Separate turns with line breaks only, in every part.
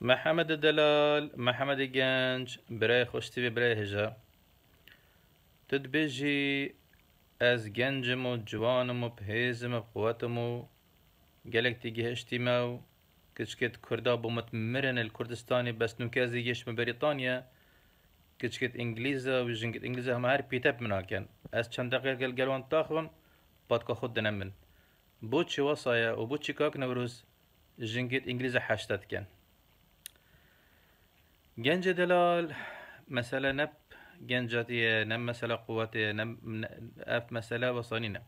محمد دلال محمد برای خوشتی خوشتي برای هجا تدبيجي از گنجم و جوانم و پهیزم و قواتم و قالك تيجي هشتيما و کردا بومت مرن الكردستاني بس نوكازي گشم من بريطانيا انگلیزا انجليزا و جنگت انجليزا هم هر بيتاب مناکن از چند دقيقة قال قالوان تاخم باتكا خود دنمن بوتشي وصايا و بوتشي کاک نوروز جنكت انجليزا حشتت کن جنج دلال مثلا نب جنجاتي نم مثلا قواتي نم أف مسألة وصانينا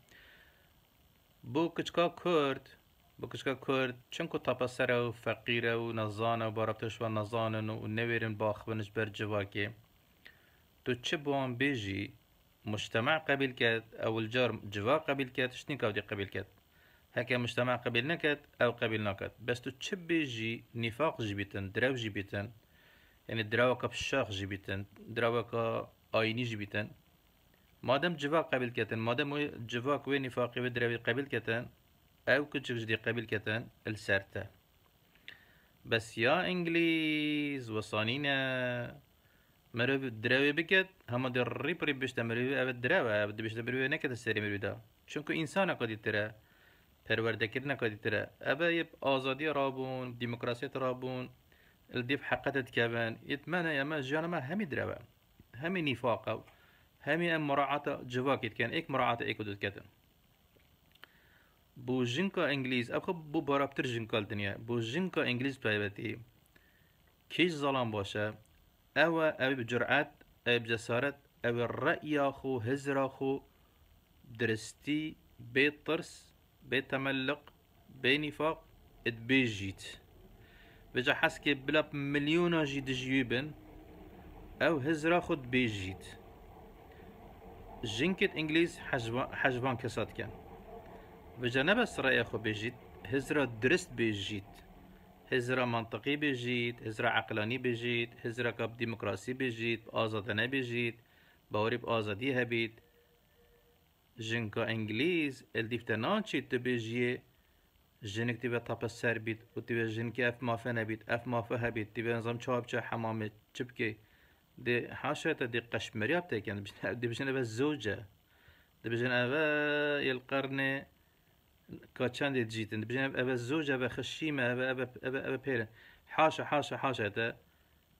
بو كتشكا كرد بو كتشكا كرد چنكو تبصره و فقيره و نزانه و باربتش و نزانن و نويرن باخبنش بر جواكي تو چه بوان بيجي مجتمع قبل كات او الجار جوا قبل كات شتين كودي قبل كات هكا مجتمع قبل نكات او قبل نكات بس تو چه بيجي نفاق جبتن درو جبتن يعني دراوكا بشاخ جبتن دراوكا آيني جبتن مادام جفا قبل كتن مادام جفا كوي نفاقي بدراوي قبل كتن او كتشك جدي قبل كتن السارتا بس يا انجليز وصانينا مروي دراوي بكت هما در ريب ريب بشتا مروي او دراوة او دي بروي نكت السري مروي دا چونكو انسانا قد ترى پرورده کردن کدی تره ابا یب آزادی رابون دموکراسی رابون الديف حقتت كمان يتمنى يا ما جانا همي دروا همي نفاقة همي ام مراعاة جواكيت كان ايك مراعاة ايك ودت كتن بو جنكا انجليز ابخب بو برابتر جنكا الدنيا بو جنكا انجليز بايبتي كيش ظلام باشا اوا او بجرعات او بجسارت او الرأي اخو هزر اخو درستي بيت ترس بيت تملق بيت نفاق اتبيجيت بجا حسكي بلا مليون جيد جيوبن او راخد خد بيجيت جنكت انجليز حجبان كسات كان بجا نبس رأي خو بيجيت هزرا درست بيجيت هزرا منطقي بيجيت هزرا عقلاني بيجيت هزرا كاب ديمقراسي بيجيت آزادانه بيجيت باوري بآزادي هبيت جنكا انجليز الديفتنان تبيجيه جنك تبي طابة سر بيت وتبي جنك اف ما فنا بيت اف ما فها بيت تبي نظام شاب شا حمامة شبكي دي حاشا دي قشمرية بتاعك يعني دي بجنا بس زوجة دي بجنا أبا القرن كاتشان دي تجيت دي بجنا أبا زوجة أبا خشيمة أبا أبا أبا أبا بيرن حاشا حاشا حاشا تا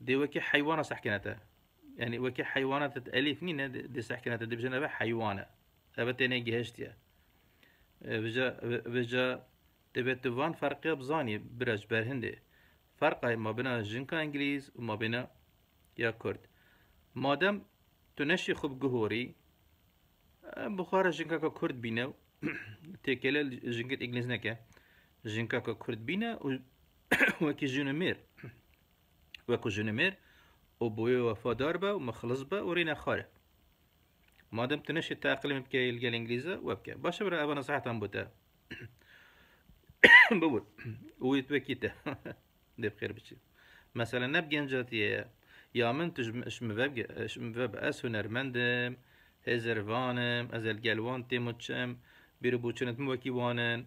دي وكي حيوانة سحكنتا يعني وكي حيوانة تتألف نين دي سحكنتا دي بجنا أبا حيوانة أبا تاني جهشتيا بجا بجا وان دوان فەرقیە برج برهنده بەرهندێ ما بین ژنکە انگلیز و ما بین یا کرد مادەم تو نەشی خوب بخار بخوارە ژنکەکە کرد بینه تکل تێکێلە انگلیز نکه نەکە ژنکەکە کرد بینه و وەکی جنمیر مێر وەکو ژونە مێر و بۆیە با بە و مەخلص بە ورینە خارە مادەم تنشی تاقلم ایلگل انگلیزه ئینگلیزە وەبکە باشە برە ئەوە نەسەحتان بۆتە بود ويت بكيتا ديب خير بشي مثلا نبقى نجاتي يا من تشم ببقى شم ببقى اس هنرمندم هزرفانم از الجلوان تيموتشم بيربوتشنت موكي وانن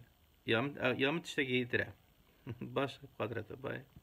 يا من تشتكي ترى باش قدرته باي